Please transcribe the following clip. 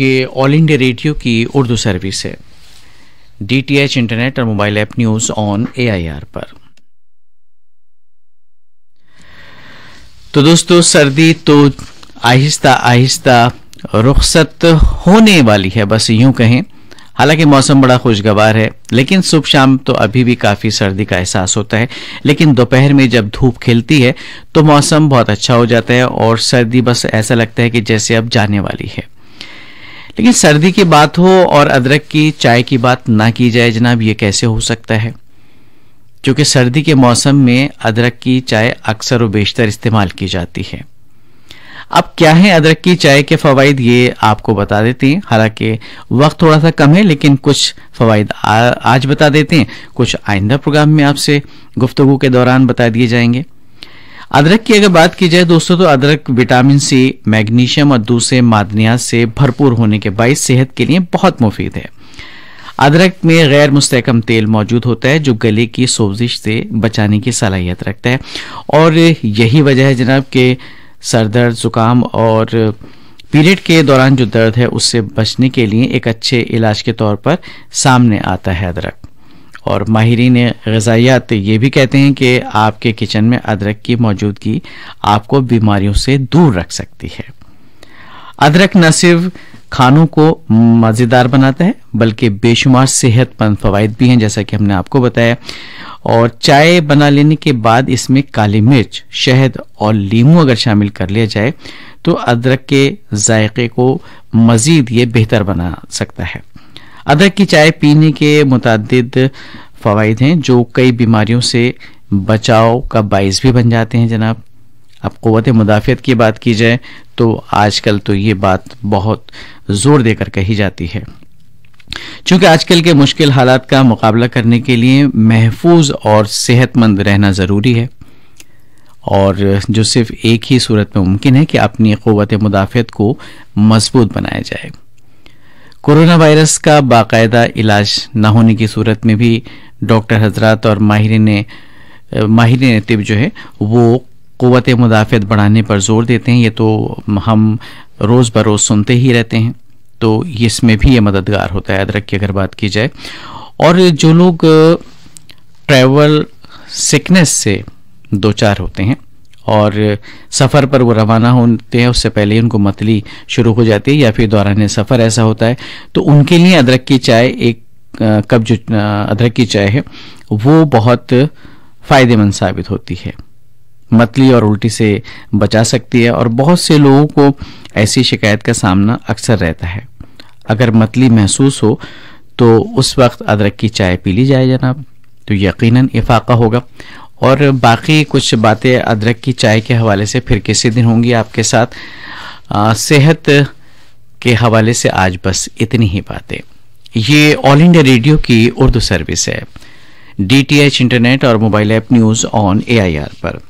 ये all India radio की Urdu service है डीटीएच इंटरनेट और mobile app news on AIR पर तो दोस्तों सर्दी तो आहिस्ता आहिस्ता रुखसत होने वाली है बस यूं कहें हालांकि मौसम बड़ा खुशगवार है लेकिन सुबह शाम तो अभी भी काफ़ी सर्दी का एहसास होता है लेकिन दोपहर में जब धूप खिलती है तो मौसम बहुत अच्छा हो जाता है और सर्दी बस ऐसा लगता है कि जैसे अब जाने वाली है लेकिन सर्दी की बात हो और अदरक की चाय की बात ना की जाए जनाब ये कैसे हो सकता है क्योंकि सर्दी के मौसम में अदरक की चाय अक्सर और बेशतर इस्तेमाल की जाती है अब क्या है अदरक की चाय के फ़वाद ये आपको बता देते हैं हालांकि वक्त थोड़ा सा कम है लेकिन कुछ फ़वाद आज बता देते हैं कुछ आइंदा प्रोग्राम में आपसे गुफ्तगु के दौरान बता दिए जाएंगे अदरक की अगर बात की जाए दोस्तों तो अदरक विटामिन सी मैग्नीशियम और दूसरे मादनियात से भरपूर होने के बायस सेहत के लिए बहुत मुफीद है अदरक में गैर मुस्तकम तेल मौजूद होता है जो गले की सोजिश से बचाने की सलाहियत रखता है और यही वजह है जनाब के सर दर्द ज़ुकाम और पीरियड के दौरान जो दर्द है उससे बचने के लिए एक अच्छे इलाज के तौर पर सामने आता है अदरक और माहरीन गजाइयात ये भी कहते हैं कि आपके किचन में अदरक की मौजूदगी आपको बीमारियों से दूर रख सकती है अदरक न सिर्फ खानों को मज़ेदार बनाता है बल्कि बेशुमार सेहतमंद फ़वाद भी हैं जैसा कि हमने आपको बताया और चाय बना लेने के बाद इसमें काली मिर्च शहद और लीमू अगर शामिल कर लिया जाए तो अदरक के जायके को मज़ीद ये बेहतर बना सकता है अदरक की चाय पीने के मुतद फ़वाद हैं जो कई बीमारियों से बचाव का बायस भी बन जाते हैं जनाब अब क़वत मुदाफ़त की बात की जाए तो आजकल तो ये बात बहुत ज़ोर देकर कही जाती है चूंकि आजकल के मुश्किल हालात का मुकाबला करने के लिए महफूज और सेहतमंद रहना ज़रूरी है और जो सिर्फ एक ही सूरत में मुमकिन है कि अपनी क़वत मुदाफ़त को मजबूत बनाया जाए कोरोना वायरस का बाकायदा इलाज न होने की सूरत में भी डॉक्टर हजरात और माहरी ने माहिर ने तिब जो है वो क़वत मुदाफ़त बढ़ाने पर जोर देते हैं ये तो हम रोज़ बरोज़ सुनते ही रहते हैं तो इसमें भी ये मददगार होता है अदरक की अगर बात की जाए और जो लोग ट्रैवल सिकनेस से दो चार होते हैं और सफ़र पर वो रवाना होते हैं उससे पहले ही उनको मतली शुरू हो जाती है या फिर दौरान सफ़र ऐसा होता है तो उनके लिए अदरक की चाय एक कप जो अदरक की चाय है वो बहुत फ़ायदेमंद साबित होती है मतली और उल्टी से बचा सकती है और बहुत से लोगों को ऐसी शिकायत का सामना अक्सर रहता है अगर मतली महसूस हो तो उस वक्त अदरक की चाय पी ली जाए जनाब तो यकीनन इफाका होगा और बाकी कुछ बातें अदरक की चाय के हवाले से फिर किसी दिन होंगी आपके साथ आ, सेहत के हवाले से आज बस इतनी ही बातें ये ऑल इंडिया रेडियो की उर्दू सर्विस है डी इंटरनेट और mobile app news on A पर